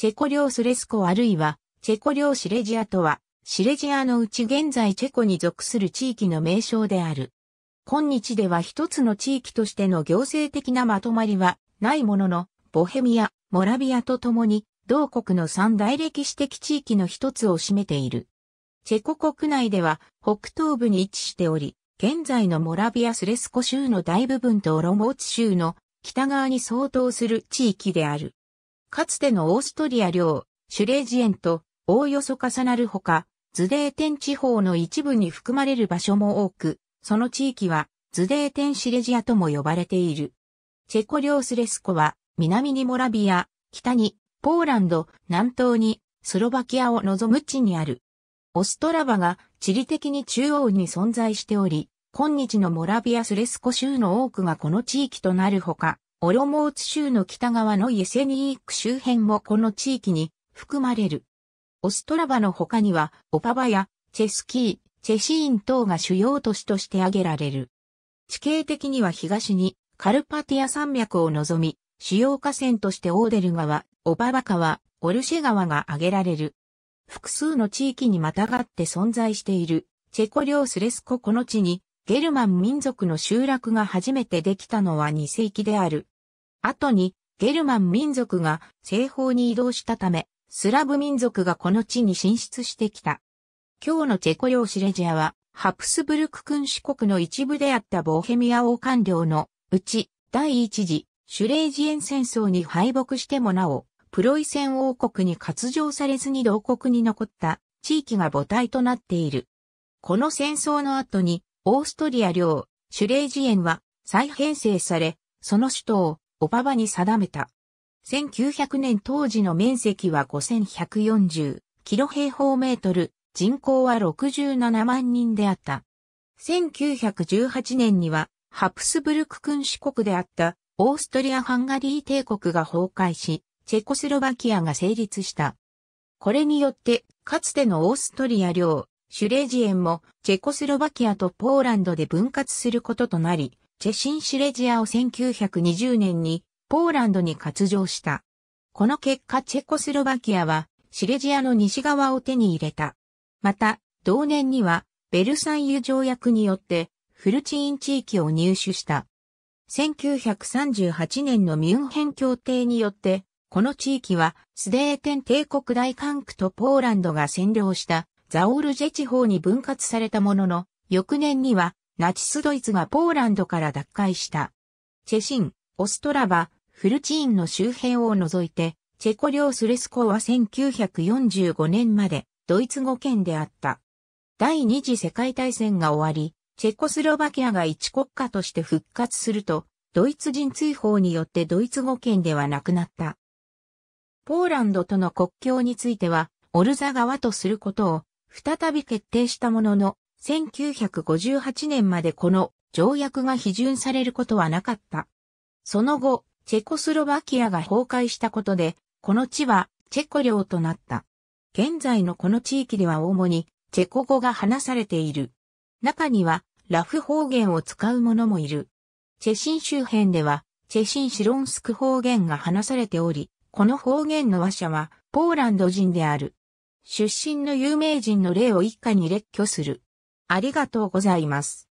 チェコ領スレスコあるいは、チェコ領シレジアとは、シレジアのうち現在チェコに属する地域の名称である。今日では一つの地域としての行政的なまとまりはないものの、ボヘミア、モラビアと共に、同国の三大歴史的地域の一つを占めている。チェコ国内では北東部に位置しており、現在のモラビアスレスコ州の大部分とオロモーツ州の北側に相当する地域である。かつてのオーストリア領、シュレージエンとおおよそ重なるほか、ズデーテン地方の一部に含まれる場所も多く、その地域はズデーテンシレジアとも呼ばれている。チェコ領スレスコは南にモラビア、北にポーランド、南東にスロバキアを望む地にある。オストラバが地理的に中央に存在しており、今日のモラビアスレスコ州の多くがこの地域となるほか、オロモーツ州の北側のイエセニーク周辺もこの地域に含まれる。オストラバの他には、オパバやチェスキー、チェシーン等が主要都市として挙げられる。地形的には東にカルパティア山脈を望み、主要河川としてオーデル川、オパバ川、オルシェ川が挙げられる。複数の地域にまたがって存在している、チェコ領スレスコこの地に、ゲルマン民族の集落が初めてできたのは2世紀である。後にゲルマン民族が西方に移動したため、スラブ民族がこの地に進出してきた。今日のチェコ領シレジアは、ハプスブルク君主国の一部であったボヘミア王官領のうち、第一次、シュレージエン戦争に敗北してもなお、プロイセン王国に割譲されずに同国に残った地域が母体となっている。この戦争の後に、オーストリア領、シュレージエンは再編成され、その首都をオババに定めた。1900年当時の面積は5140キロ平方メートル、人口は67万人であった。1918年にはハプスブルク君主国であったオーストリア・ハンガリー帝国が崩壊し、チェコスロバキアが成立した。これによって、かつてのオーストリア領、シュレージエンもチェコスロバキアとポーランドで分割することとなり、チェシン・シュレジアを1920年にポーランドに割上した。この結果チェコスロバキアはシレジアの西側を手に入れた。また、同年にはベルサイユ条約によってフルチーン地域を入手した。1938年のミュンヘン協定によって、この地域はスデーテン帝国大管区とポーランドが占領したザオルジェ地方に分割されたものの、翌年にはナチスドイツがポーランドから脱会した。チェシン、オストラバ、フルチーンの周辺を除いて、チェコ領スレスコは1945年までドイツ語圏であった。第二次世界大戦が終わり、チェコスロバキアが一国家として復活すると、ドイツ人追放によってドイツ語圏ではなくなった。ポーランドとの国境については、オルザ川とすることを再び決定したものの、1958年までこの条約が批准されることはなかった。その後、チェコスロバキアが崩壊したことで、この地はチェコ領となった。現在のこの地域では主にチェコ語が話されている。中にはラフ方言を使う者もいる。チェシン周辺ではチェシンシロンスク方言が話されており、この方言の話者はポーランド人である。出身の有名人の例を一家に列挙する。ありがとうございます。